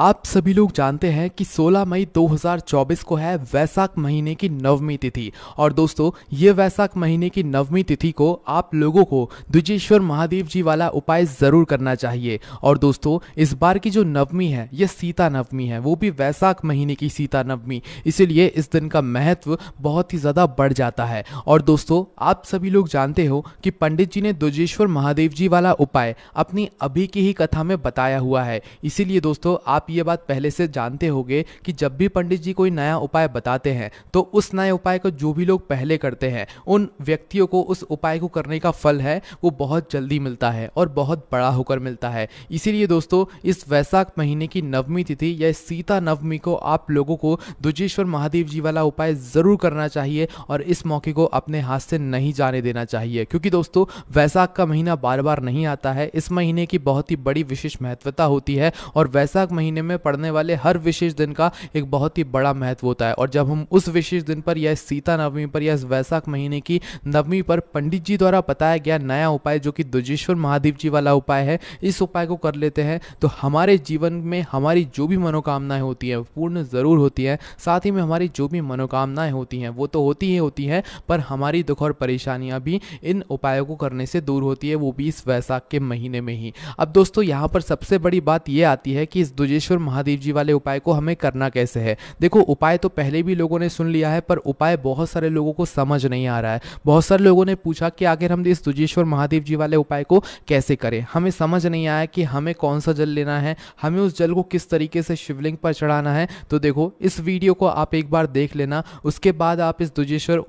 आप सभी लोग जानते हैं कि 16 मई 2024 को है वैसाख महीने की नवमी तिथि और दोस्तों ये वैसाख महीने की नवमी तिथि को आप लोगों को द्विजेश्वर महादेव जी वाला उपाय ज़रूर करना चाहिए और दोस्तों इस बार की जो नवमी है ये सीता नवमी है वो भी वैसाख महीने की सीता नवमी इसीलिए इस दिन का महत्व बहुत ही ज़्यादा बढ़ जाता है और दोस्तों आप सभी लोग जानते हो कि पंडित जी ने द्विजेश्वर महादेव जी वाला उपाय अपनी अभी की ही कथा में बताया हुआ है इसीलिए दोस्तों आप ये बात पहले से जानते होंगे कि जब भी पंडित जी कोई नया उपाय बताते हैं तो उस नए उपाय को जो भी लोग पहले करते हैं उन व्यक्तियों को उस उपाय को करने का फल है वो बहुत जल्दी मिलता है और बहुत बड़ा होकर मिलता है इसीलिए दोस्तों इस वैशाख महीने की नवमी तिथि या सीता नवमी को आप लोगों को दुजेश्वर महादेव जी वाला उपाय ज़रूर करना चाहिए और इस मौके को अपने हाथ से नहीं जाने देना चाहिए क्योंकि दोस्तों वैशाख का महीना बार बार नहीं आता है इस महीने की बहुत ही बड़ी विशेष महत्वता होती है और वैशाख महीने महीने में पड़ने वाले हर विशेष दिन का एक बहुत ही बड़ा महत्व होता है और जब हम उस विशेष दिन पर या सीता नवमी पर या वैशाख महीने की नवमी पर पंडित जी द्वारा बताया गया नया उपाय जो कि दुजेश्वर महादेव जी वाला उपाय है इस उपाय को कर लेते हैं तो हमारे जीवन में हमारी जो भी मनोकामनाएं होती हैं पूर्ण ज़रूर होती हैं साथ ही में हमारी जो भी मनोकामनाएं होती हैं वो तो होती ही होती हैं पर हमारी दुख और परेशानियां भी इन उपायों को करने से दूर होती है वो भी इस वैसाख के महीने में ही अब दोस्तों यहाँ पर सबसे बड़ी बात यह आती है कि इस दुजेश सिद्धेश्वर महादेव जी वाले उपाय को हमें करना कैसे है देखो उपाय तो पहले भी लोगों ने सुन लिया है पर उपाय बहुत सारे लोगों को समझ नहीं आ रहा है बहुत सारे लोगों ने पूछा कि आखिर हम इस दुजेश्वर महादेव जी वाले उपाय को कैसे करें हमें समझ नहीं आया कि हमें कौन सा जल लेना है हमें उस जल को किस तरीके से शिवलिंग पर चढ़ाना है तो देखो इस वीडियो को आप एक बार देख लेना उसके बाद आप इस दुजेश्वर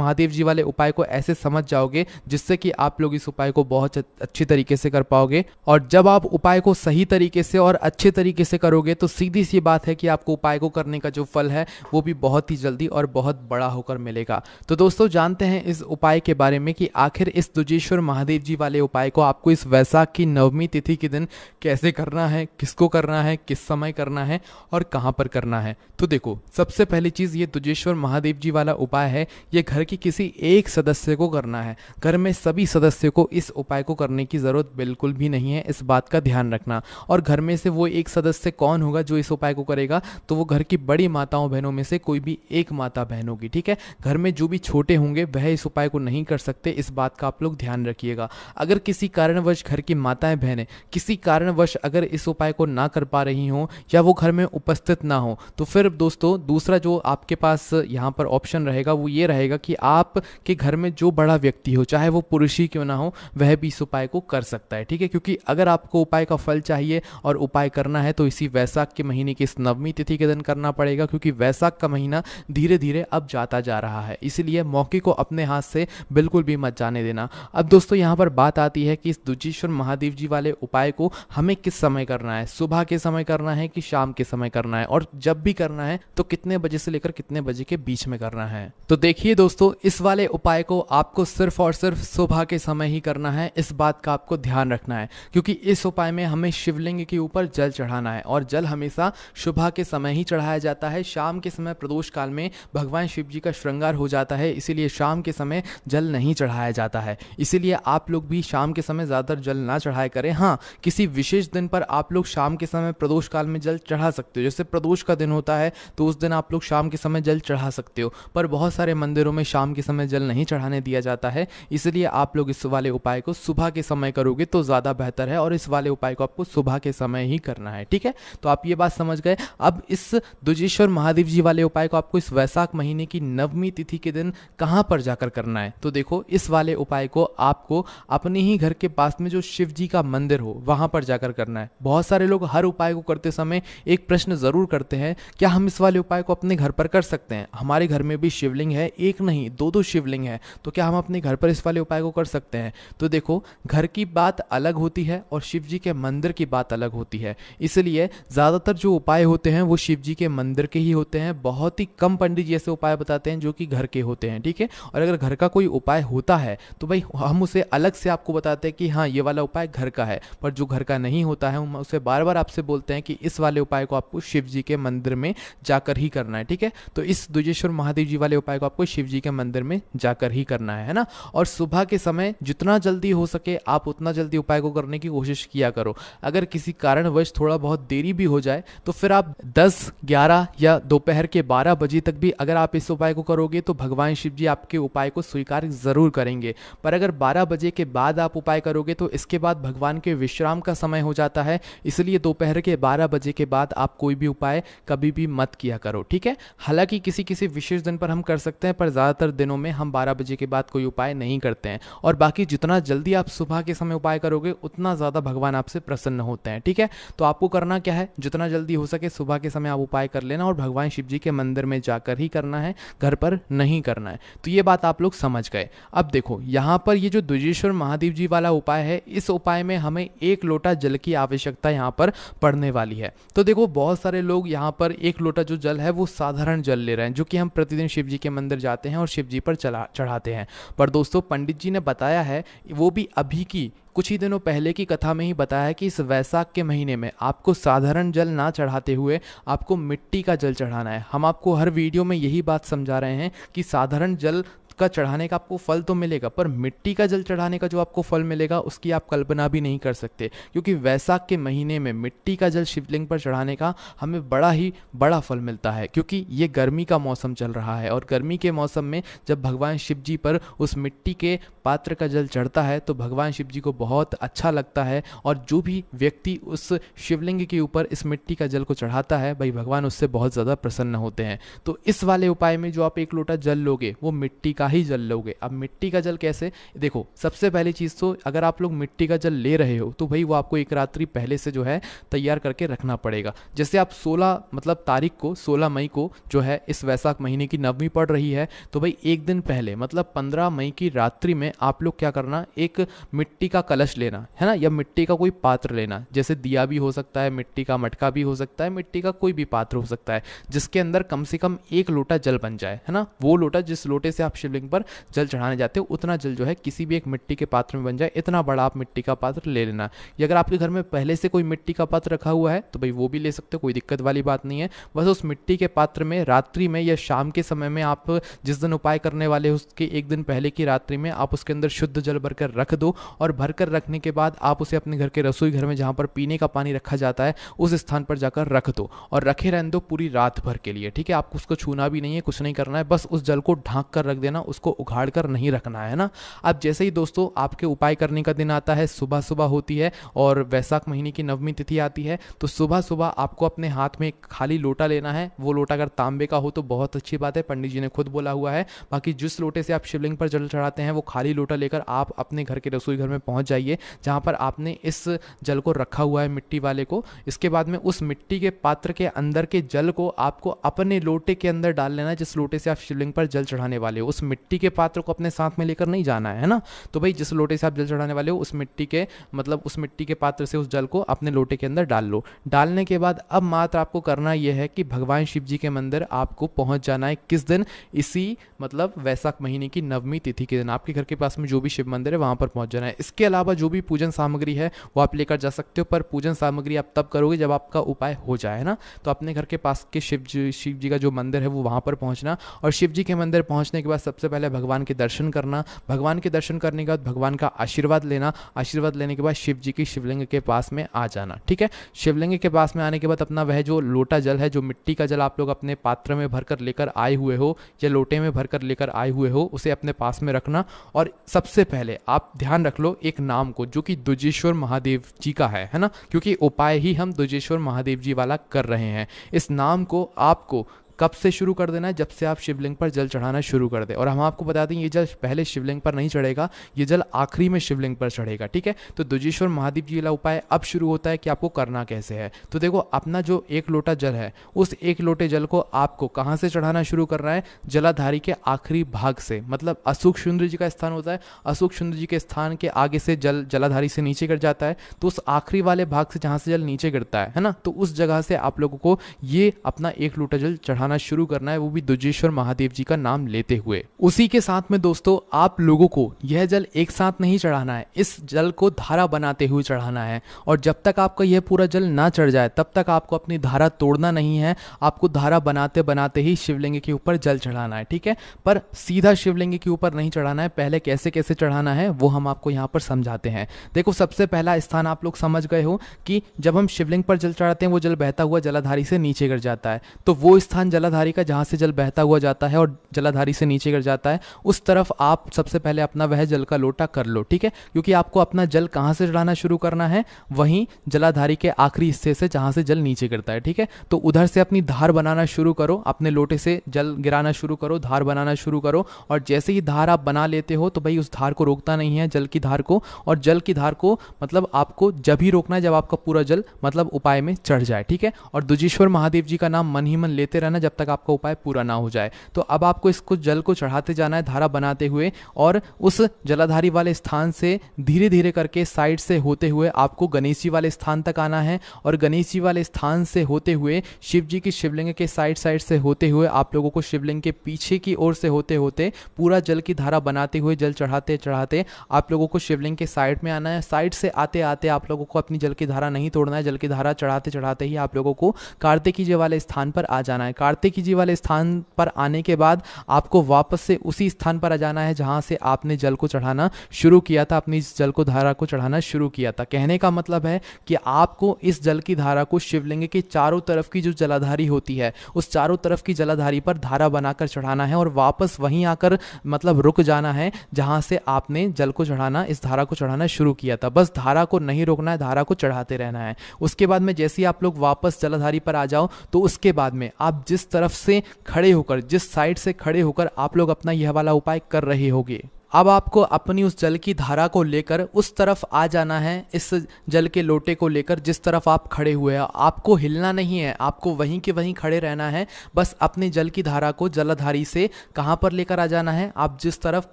महादेव जी वाले उपाय को ऐसे समझ जाओगे जिससे कि आप लोग इस उपाय को बहुत अच्छी तरीके से कर पाओगे और जब आप उपाय को सही तरीके से और अच्छे तरीके से करोगे तो सीधी सी बात है कि आपको उपाय को करने का जो फल है वो भी बहुत ही जल्दी और बहुत बड़ा होकर मिलेगा तो दोस्तों जानते हैं इस उपाय के बारे में कि आखिर इस दुजेश्वर महादेव जी वाले उपाय को आपको इस वैशाख की नवमी तिथि के दिन कैसे करना है किसको करना है किस समय करना है और कहाँ पर करना है तो देखो सबसे पहली चीज़ ये दुजेश्वर महादेव जी वाला उपाय है ये घर की किसी एक सदस्य को करना है घर में सभी सदस्य को इस उपाय को करने की ज़रूरत बिल्कुल भी नहीं है इस बात का ध्यान रखना और घर में से वो एक सदस्य से कौन होगा जो इस उपाय को करेगा तो वो घर की बड़ी माताओं बहनों में से कोई भी एक माता बहन होगी ठीक है घर में जो भी छोटे होंगे वह इस उपाय को नहीं कर सकते इस बात का आप लोग ध्यान रखिएगा अगर किसी कारणवश घर की माताएं बहनें किसी कारणवश अगर इस उपाय को ना कर पा रही हों या वो घर में उपस्थित ना हो तो फिर दोस्तों दूसरा जो आपके पास यहाँ पर ऑप्शन रहेगा वो ये रहेगा कि आपके घर में जो बड़ा व्यक्ति हो चाहे वो पुरुष ही क्यों ना हो वह भी इस उपाय को कर सकता है ठीक है क्योंकि अगर आपको उपाय का फल चाहिए और उपाय करना है तो इसी वैसाख के महीने की इस नवमी तिथि के दिन करना पड़ेगा क्योंकि वैसाख का महीना धीरे धीरे अब जाता जा रहा है इसीलिए मौके को अपने हाथ से बिल्कुल भी मत जाने देना अब दोस्तों यहाँ पर बात आती है कि इस दुजीश्वर महादेव जी वाले उपाय को हमें किस समय करना है सुबह के समय करना है कि शाम के समय करना है और जब भी करना है तो कितने बजे से लेकर कितने बजे के बीच में करना है तो देखिए दोस्तों इस वाले उपाय को आपको सिर्फ और सिर्फ सुबह के समय ही करना है इस बात का आपको ध्यान रखना है क्योंकि इस उपाय में हमें शिवलिंग के ऊपर जल चढ़ाना है है और जल हमेशा सुबह के समय ही चढ़ाया जाता है शाम के समय प्रदोष काल में भगवान शिव जी का श्रृंगार हो जाता है इसीलिए शाम के समय जल नहीं चढ़ाया जाता है इसीलिए आप लोग भी शाम के समय ज़्यादातर जल ना चढ़ाया करें हाँ किसी विशेष दिन पर आप लोग शाम के समय प्रदोष काल में जल चढ़ा सकते हो जैसे प्रदोष का दिन होता है तो उस दिन आप लोग शाम के समय जल चढ़ा सकते हो पर बहुत सारे मंदिरों में शाम के समय जल नहीं चढ़ाने दिया जाता है इसलिए आप लोग इस वाले उपाय को सुबह के समय करोगे तो ज़्यादा बेहतर है और इस वाले उपाय को आपको सुबह के समय ही करना है ठीक है है तो आप ये बात समझ गए अब इस दुजेश्वर महादेव जी वाले उपाय को आपको इस वैशाख महीने की नवमी तिथि के दिन कहाँ पर जाकर करना है तो देखो इस वाले उपाय को आपको अपने ही घर के पास में जो शिव जी का मंदिर हो वहाँ पर जाकर करना है बहुत सारे लोग हर उपाय को करते समय एक प्रश्न ज़रूर करते हैं क्या हम इस वाले उपाय को अपने घर पर कर सकते हैं हमारे घर में भी शिवलिंग है एक नहीं दो दो शिवलिंग है तो क्या हम अपने घर पर इस वाले उपाय को कर सकते हैं तो देखो घर की बात अलग होती है और शिव जी के मंदिर की बात अलग होती है इसलिए है ज़्यादातर जो उपाय होते हैं वो शिव जी के मंदिर के ही होते हैं बहुत ही कम पंडित जी ऐसे उपाय बताते हैं जो कि घर के होते हैं ठीक है और अगर घर का कोई उपाय होता है तो भाई हम उसे अलग से आपको बताते हैं कि हाँ ये वाला उपाय घर का है पर जो घर का नहीं होता है उसे बार बार आपसे बोलते हैं कि इस वाले उपाय को आपको शिव जी के मंदिर में जाकर ही करना है ठीक है तो इस दुजेश्वर महादेव जी वाले उपाय को आपको शिव जी के मंदिर में जाकर ही करना है ना और सुबह के समय जितना जल्दी हो सके आप उतना जल्दी उपाय को करने की कोशिश किया करो अगर किसी कारणवश थोड़ा बहुत देरी भी हो जाए तो फिर आप 10, 11 या दोपहर के 12 बजे तक भी अगर आप इस उपाय को करोगे तो भगवान शिव जी आपके उपाय को स्वीकार ज़रूर करेंगे पर अगर 12 बजे के बाद आप उपाय करोगे तो इसके बाद भगवान के विश्राम का समय हो जाता है इसलिए दोपहर के बारह बजे के बाद आप कोई भी उपाय कभी भी मत किया करो ठीक है हालांकि किसी किसी विशेष दिन पर हम कर सकते हैं पर ज़्यादातर दिनों में हम बारह बजे के बाद कोई उपाय नहीं करते हैं और बाकी जितना जल्दी आप सुबह के समय उपाय करोगे उतना ज़्यादा भगवान आपसे प्रसन्न होते हैं ठीक है तो आपको करना करना क्या है जितना जल्दी हो सके सुबह के समय आप उपाय कर लेना और भगवान शिव जी के मंदिर में जाकर ही करना है घर पर नहीं करना है तो ये बात आप लोग समझ गए अब देखो यहाँ पर ये जो द्विजेश्वर महादेव जी वाला उपाय है इस उपाय में हमें एक लोटा जल की आवश्यकता यहाँ पर पड़ने वाली है तो देखो बहुत सारे लोग यहाँ पर एक लोटा जो जल है वो साधारण जल ले रहे हैं जो कि हम प्रतिदिन शिव जी के मंदिर जाते हैं और शिव जी पर चढ़ाते हैं पर दोस्तों पंडित जी ने बताया है वो भी अभी की कुछ ही दिनों पहले की कथा में ही बताया कि इस वैसाख के महीने में आपको साधारण जल ना चढ़ाते हुए आपको मिट्टी का जल चढ़ाना है हम आपको हर वीडियो में यही बात समझा रहे हैं कि साधारण जल का चढ़ाने का आपको फल तो मिलेगा पर मिट्टी का जल चढ़ाने का जो आपको फल मिलेगा उसकी आप कल्पना भी नहीं कर सकते क्योंकि वैसाख के महीने में मिट्टी का जल शिवलिंग पर चढ़ाने का हमें बड़ा ही बड़ा फल मिलता है क्योंकि ये गर्मी का मौसम चल रहा है और गर्मी के मौसम में जब भगवान शिव जी पर उस मिट्टी के पात्र का जल चढ़ता है तो भगवान शिव जी को बहुत अच्छा लगता है और जो भी व्यक्ति उस शिवलिंग के ऊपर इस मिट्टी का जल को चढ़ाता है भाई भगवान उससे बहुत ज़्यादा प्रसन्न होते हैं तो इस वाले उपाय में जो आप एक लोटा जल लोगे वो मिट्टी का ही जल लोगे अब मिट्टी का जल कैसे देखो सबसे पहली चीज़ तो अगर आप लोग मिट्टी का जल ले रहे हो तो भाई वो आपको एक रात्रि पहले से जो है तैयार करके रखना पड़ेगा जैसे आप सोलह मतलब तारीख को सोलह मई को जो है इस वैसाख महीने की नवमी पड़ रही है तो भाई एक दिन पहले मतलब पंद्रह मई की रात्रि में आप लोग क्या करना एक मिट्टी का कलश लेना है ना या मिट्टी का कोई पात्र लेना जैसे दिया भी हो सकता है मिट्टी का मटका भी हो सकता है मिट्टी का कोई भी पात्र हो सकता है जिसके अंदर कम से कम एक लोटा जल बन जाए है ना वो लोटा जिस लोटे से आप शिवलिंग शिवलिंग पर जल चढ़ाने जाते हो उतना जल जो है किसी भी एक मिट्टी के पात्र में बन जाए इतना बड़ा आप मिट्टी का पात्र ले लेना या अगर आपके घर में पहले से कोई मिट्टी का पात्र रखा हुआ है तो भाई वो भी ले सकते हो कोई दिक्कत वाली बात नहीं है बस उस मिट्टी के पात्र में रात्रि में या शाम के समय में आप जिस दिन उपाय करने वाले हो उसके एक दिन पहले की रात्रि में आप उसके अंदर शुद्ध जल भरकर रख दो और भरकर रखने के बाद आप उसे अपने घर के रसोई घर में जहां पर पीने का पानी रखा जाता है उस स्थान पर जाकर रख दो और रखे रहने दो पूरी रात भर के लिए ठीक है आपको उसको छूना भी नहीं है कुछ नहीं करना है बस उस जल को ढांक कर रख देना उसको उखाड़ कर नहीं रखना है ना अब जैसे ही दोस्तों आपके उपाय करने का दिन आता है सुबह सुबह होती है और वैसाख महीने की नवमी तिथि आती है तो सुबह सुबह आपको अपने हाथ में खाली लोटा लेना है वो लोटा अगर तांबे का हो तो बहुत अच्छी बात है पंडित जी ने खुद बोला हुआ है बाकी जिस लोटे से आप शिवलिंग पर जल चढ़ाते हैं वो खाली लोटा लेकर आप अपने घर के रसोई घर में पहुँच जाइए जहाँ पर आपने इस जल को रखा हुआ है मिट्टी वाले को इसके बाद में उस मिट्टी के पात्र के अंदर के जल को आपको अपने लोटे के अंदर डाल लेना जिस लोटे से आप शिवलिंग पर जल चढ़ाने वाले हो उस मिट्टी के पात्र को अपने साथ में लेकर नहीं जाना है ना तो भाई जिस लोटे से आप जल चढ़ाने वाले हो उस मिट्टी के मतलब उस मिट्टी के पात्र से उस जल को अपने लोटे के अंदर डाल लो डालने के बाद अब मात्र आपको करना यह है कि भगवान शिव जी के मंदिर आपको पहुंच जाना है किस दिन इसी मतलब वैशाख महीने की नवमी तिथि के दिन आपके घर के पास में जो भी शिव मंदिर है वहां पर पहुंच जाना है इसके अलावा जो भी पूजन सामग्री है वो आप लेकर जा सकते हो पर पूजन सामग्री आप तब करोगे जब आपका उपाय हो जाए ना तो अपने घर के पास के शिव जी शिव जी का जो मंदिर है वो वहां पर पहुंचना और शिव जी के मंदिर पहुँचने के बाद सबसे सबसे पहले भगवान के दर्शन करना भगवान के दर्शन करने के बाद भगवान का आशीर्वाद लेना आशीर्वाद लेने के बाद शिव जी की शिवलिंग के पास में आ जाना ठीक है शिवलिंग के पास में आने के बाद अपना वह जो लोटा जल है जो मिट्टी का जल आप लोग अपने पात्र में भरकर लेकर आए हुए हो या लोटे में भरकर लेकर आए हुए हो उसे अपने पास में रखना और सबसे पहले आप ध्यान रख लो एक नाम को जो कि दुजेश्वर महादेव जी का है है ना क्योंकि उपाय ही हम दुजेश्वर महादेव जी वाला कर रहे हैं इस नाम को आपको कब से शुरू कर देना है जब से आप शिवलिंग पर जल चढ़ाना शुरू कर दे और हम आपको बता दें ये जल पहले शिवलिंग पर नहीं चढ़ेगा ये जल आखिरी में शिवलिंग पर चढ़ेगा ठीक है तो दुजेश्वर महादेव जी वाला उपाय अब शुरू होता है कि आपको करना कैसे है तो देखो अपना जो एक लोटा जल है उस एक लोटे जल को आपको कहाँ से चढ़ाना शुरू करना है जलाधारी के आखिरी भाग से मतलब अशोक सुंद्र जी का स्थान होता है अशोक सुंद्र जी के स्थान के आगे से जल जलाधारी से नीचे गिर जाता है तो उस आखिरी वाले भाग से जहाँ से जल नीचे गिरता है है ना तो उस जगह से आप लोगों को ये अपना एक लोटा जल चढ़ाना बनाना शुरू करना है वो भी दुजेश्वर महादेव जी का नाम लेते हुए उसी के साथ में दोस्तों आप लोगों को यह जल एक साथ नहीं चढ़ाना है इस जल को धारा बनाते हुए चढ़ाना है और जब तक आपका यह पूरा जल ना चढ़ जाए तब तक आपको अपनी धारा तोड़ना नहीं है आपको धारा बनाते बनाते ही शिवलिंग के ऊपर जल चढ़ाना है ठीक है पर सीधा शिवलिंग के ऊपर नहीं चढ़ाना है पहले कैसे कैसे चढ़ाना है वो हम आपको यहाँ पर समझाते हैं देखो सबसे पहला स्थान आप लोग समझ गए हो कि जब हम शिवलिंग पर जल चढ़ाते हैं वो जल बहता हुआ जलाधारी से नीचे गिर जाता है तो वो स्थान जलाधारी का जहाँ से जल बहता हुआ जाता है और जलाधारी से नीचे गिर जाता है उस तरफ आप सबसे पहले अपना वह जल का लोटा कर लो ठीक है क्योंकि आपको अपना जल कहाँ से चढ़ाना शुरू करना है वहीं जलाधारी के आखिरी हिस्से से जहाँ से जल नीचे गिरता है ठीक है तो उधर से अपनी धार बनाना शुरू करो अपने लोटे से जल गिराना शुरू करो धार बनाना शुरू करो और जैसे ही धार आप बना लेते हो तो भाई उस धार को रोकता नहीं है जल की धार को और जल की धार को मतलब आपको जब ही रोकना है जब आपका पूरा जल मतलब उपाय में चढ़ जाए ठीक है और दुजेश्वर महादेव जी का नाम मन ही मन लेते रहना जब जब तक आपका उपाय पूरा ना हो जाए तो अब आपको इसको जल को चढ़ाते जाना है धारा बनाते हुए और उस जलाधारी वाले स्थान से धीरे धीरे करके साइड से होते हुए आपको गणेश जी वाले स्थान तक आना है और गणेश जी वाले स्थान से होते हुए शिव जी की शिवलिंग के साइड साइड से होते हुए आप लोगों को शिवलिंग के पीछे की ओर से होते होते पूरा जल की धारा बनाते हुए जल चढ़ाते चढ़ाते आप लोगों को शिवलिंग के साइड में आना है साइड से आते आते आप लोगों को अपनी जल की धारा नहीं तोड़ना है जल की धारा चढ़ाते चढ़ाते ही आप लोगों को कार्तिकी जी वाले स्थान पर आ जाना है कार्तिकी जी वाले स्थान पर आने के बाद आपको वापस से उसी स्थान पर आ जाना है जहाँ से आपने जल को चढ़ाना शुरू किया था अपनी जल को धारा को चढ़ाना शुरू किया था कहने का मतलब है कि आपको इस जल की धारा को शिवलिंग के चारों तरफ की जो जलाधारी होती है उस चारों तरफ की जलाधारी पर धारा बनाकर चढ़ाना है और वापस वहीं आकर मतलब रुक जाना है जहाँ से आपने जल को चढ़ाना इस धारा को चढ़ाना शुरू किया था बस धारा को नहीं रोकना है धारा को चढ़ाते रहना है उसके बाद में जैसे ही आप लोग वापस जलाधारी पर आ जाओ तो उसके बाद में आप जिस जिस तरफ से खड़े होकर जिस साइड से खड़े होकर आप लोग अपना यह वाला उपाय कर रहे होगे अब आपको अपनी उस जल की धारा को लेकर उस तरफ आ जाना है इस जल के लोटे को लेकर जिस तरफ आप खड़े हुए हैं आपको हिलना नहीं है आपको वहीं के वहीं खड़े रहना है बस अपने जल की धारा को जलाधारी से कहां पर लेकर आ जाना है आप जिस तरफ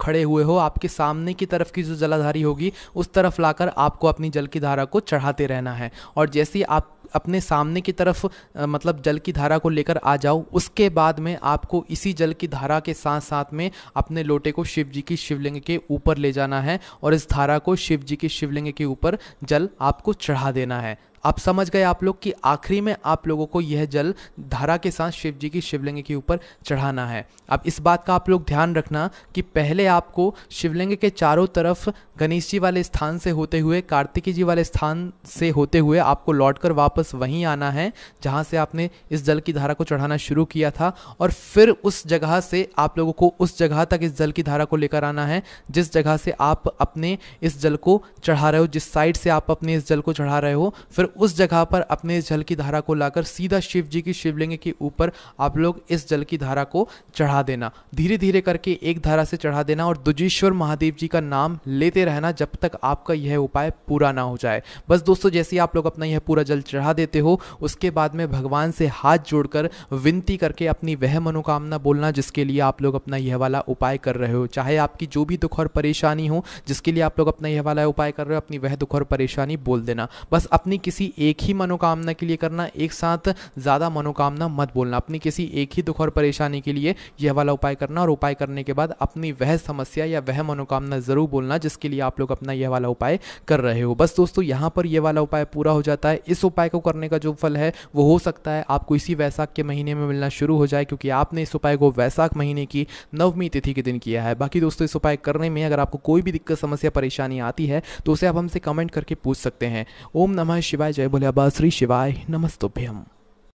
खड़े हुए हो आपके सामने की तरफ की जो जलाधारी होगी उस तरफ लाकर आपको अपनी जल की धारा को चढ़ाते रहना है और जैसे आप अपने सामने की तरफ मतलब जल की धारा को लेकर आ जाओ उसके बाद में आपको इसी जल की धारा के साथ साथ में अपने लोटे को शिव जी की शिवलिंग के ऊपर ले जाना है और इस धारा को शिव जी की शिवलिंग के ऊपर जल आपको चढ़ा देना है आप समझ गए आप लोग कि आखिरी में आप लोगों को यह जल धारा के साथ शिव जी की शिवलिंग के ऊपर चढ़ाना है अब इस बात का आप लोग ध्यान रखना कि पहले आपको शिवलिंग के चारों तरफ गणेश जी वाले स्थान से होते हुए कार्तिकी जी वाले स्थान से होते हुए आपको लौट कर वापस वहीं आना है जहाँ से आपने इस जल की धारा को चढ़ाना शुरू किया था और फिर उस जगह से आप लोगों को उस जगह तक इस जल की धारा को लेकर आना है जिस जगह से आप अपने इस जल को चढ़ा रहे हो जिस साइड से आप अपने इस जल को चढ़ा रहे हो फिर उस जगह पर अपने इस जल की धारा को लाकर सीधा शिव जी की शिवलिंग के ऊपर आप लोग इस जल की धारा को चढ़ा देना धीरे धीरे करके एक धारा से चढ़ा देना और दुजेश्वर महादेव जी का नाम लेते रहना जब तक आपका यह उपाय पूरा ना हो जाए बस दोस्तों जैसे आप लोग अपना यह पूरा जल चढ़ा देते हो उसके बाद में भगवान से हाथ जोड़कर विनती करके अपनी वह मनोकामना बोलना जिसके लिए आप लोग अपना यह वाला उपाय कर रहे हो चाहे आपकी जो भी दुख और परेशानी हो जिसके लिए आप लोग अपना यह वाला उपाय कर रहे हो अपनी वह दुख और परेशानी बोल देना बस अपनी किसी किसी एक ही मनोकामना के लिए करना एक साथ ज़्यादा मनोकामना मत बोलना अपनी किसी एक ही दुख और परेशानी के लिए यह वाला उपाय करना और उपाय करने के बाद अपनी वह समस्या या वह मनोकामना ज़रूर बोलना जिसके लिए आप लोग अपना यह वाला उपाय कर रहे हो बस दोस्तों यहाँ पर यह वाला उपाय पूरा हो जाता है इस उपाय को करने का जो फल है वो हो सकता है आपको इसी वैसाख के महीने में मिलना शुरू हो जाए क्योंकि आपने इस उपाय को वैसाख महीने की नवमी तिथि के दिन किया है बाकी दोस्तों इस उपाय करने में अगर आपको कोई भी दिक्कत समस्या परेशानी आती है तो उसे आप हमसे कमेंट करके पूछ सकते हैं ओम नमः शिवाय शिवाय जय भोले बाबा श्री शिवाय नमस्तुभ्यम